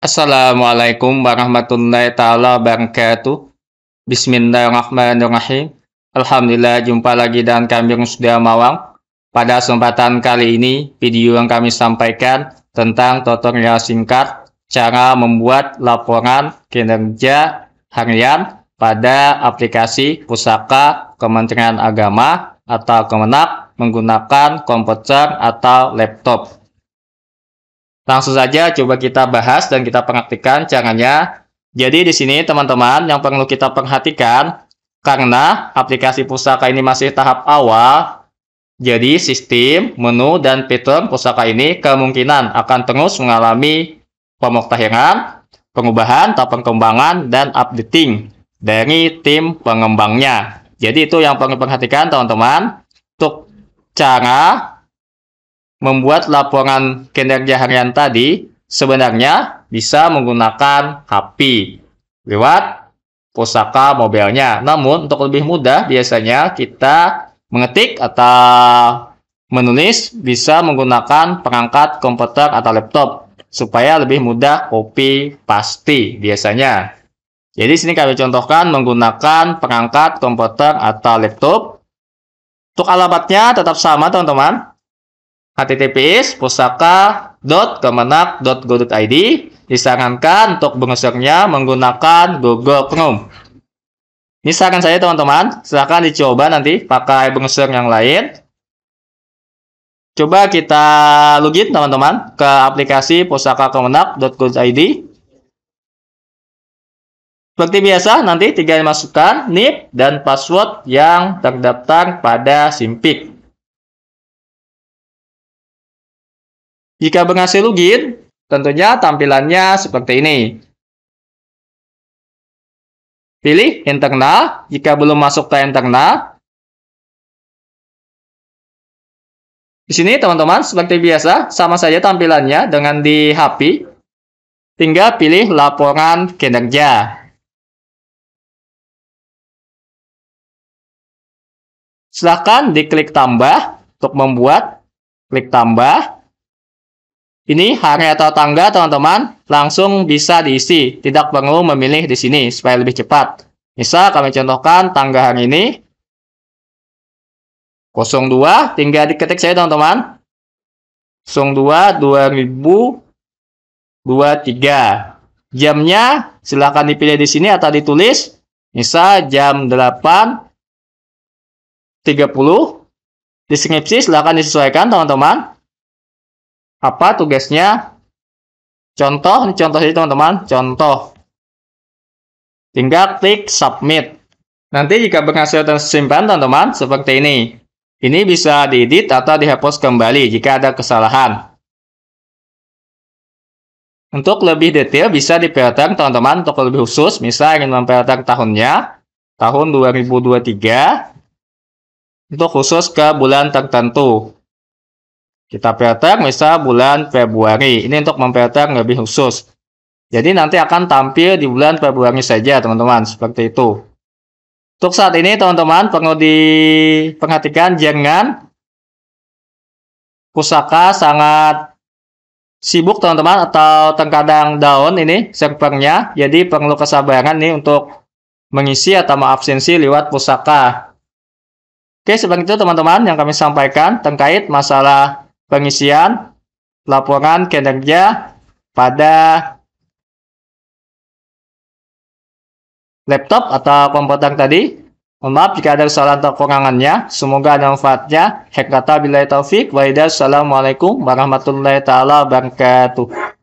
Assalamualaikum warahmatullahi taala wabarakatuh. Bismillahirrahmanirrahim. Alhamdulillah jumpa lagi dan kami sudah mawang. Pada kesempatan kali ini, video yang kami sampaikan tentang tutorial singkat cara membuat laporan kinerja harian pada aplikasi Pusaka Kementerian Agama atau Kemenak menggunakan komputer atau laptop. Langsung saja coba kita bahas dan kita perhatikan caranya. Jadi di sini teman-teman yang perlu kita perhatikan karena aplikasi pusaka ini masih tahap awal, jadi sistem, menu, dan fitur pusaka ini kemungkinan akan terus mengalami pemuktahiran, pengubahan, atau pengembangan, dan updating dari tim pengembangnya. Jadi itu yang perlu perhatikan teman-teman. Untuk cara membuat laporan kinerja harian tadi sebenarnya bisa menggunakan HP lewat pusaka mobilnya. Namun untuk lebih mudah biasanya kita mengetik atau menulis bisa menggunakan perangkat komputer atau laptop supaya lebih mudah copy pasti biasanya. Jadi sini kami contohkan menggunakan perangkat komputer atau laptop. Untuk alamatnya tetap sama teman-teman https pusaka.kemenak.go.id disarankan untuk browsernya menggunakan Google Chrome. Ini saran saya teman-teman, silahkan dicoba nanti pakai browser yang lain. Coba kita login teman-teman ke aplikasi pusakakemenak.go.id. Seperti biasa, nanti tinggal masukkan NIP dan password yang terdaftar pada SIMPIC. Jika berhasil login, tentunya tampilannya seperti ini. Pilih internal jika belum masuk ke internal. Di sini teman-teman seperti biasa sama saja tampilannya dengan di HP. Tinggal pilih laporan kinerja. Silahkan diklik tambah untuk membuat klik tambah. Ini hari atau tangga, teman-teman langsung bisa diisi, tidak perlu memilih di sini supaya lebih cepat. Misal kami contohkan tangga hari ini 02 tinggal diketik saja, teman-teman. 02 2023. Jamnya silahkan dipilih di sini atau ditulis. Misal jam 8.30. Deskripsi silahkan disesuaikan teman-teman apa tugasnya? Contoh, ini contoh ini teman-teman, contoh. Tinggal klik submit. Nanti jika berhasil tersimpan teman-teman, seperti ini. Ini bisa diedit atau dihapus kembali jika ada kesalahan. Untuk lebih detail bisa dipelotang teman-teman untuk lebih khusus, misal ingin mempelotang tahunnya, tahun 2023, untuk khusus ke bulan tertentu. Kita filter misal bulan Februari. Ini untuk memfilter lebih khusus. Jadi nanti akan tampil di bulan Februari saja teman-teman. Seperti itu. Untuk saat ini teman-teman perlu diperhatikan jangan pusaka sangat sibuk teman-teman atau terkadang down ini servernya. Jadi perlu kesabaran nih untuk mengisi atau mengabsensi lewat pusaka. Oke, seperti itu teman-teman yang kami sampaikan terkait masalah pengisian laporan kinerja pada laptop atau komputer tadi. Mohon maaf jika ada kesalahan atau kekurangannya. Semoga ada manfaatnya. Hekata taufik. Waidah. Assalamualaikum warahmatullahi taala wabarakatuh.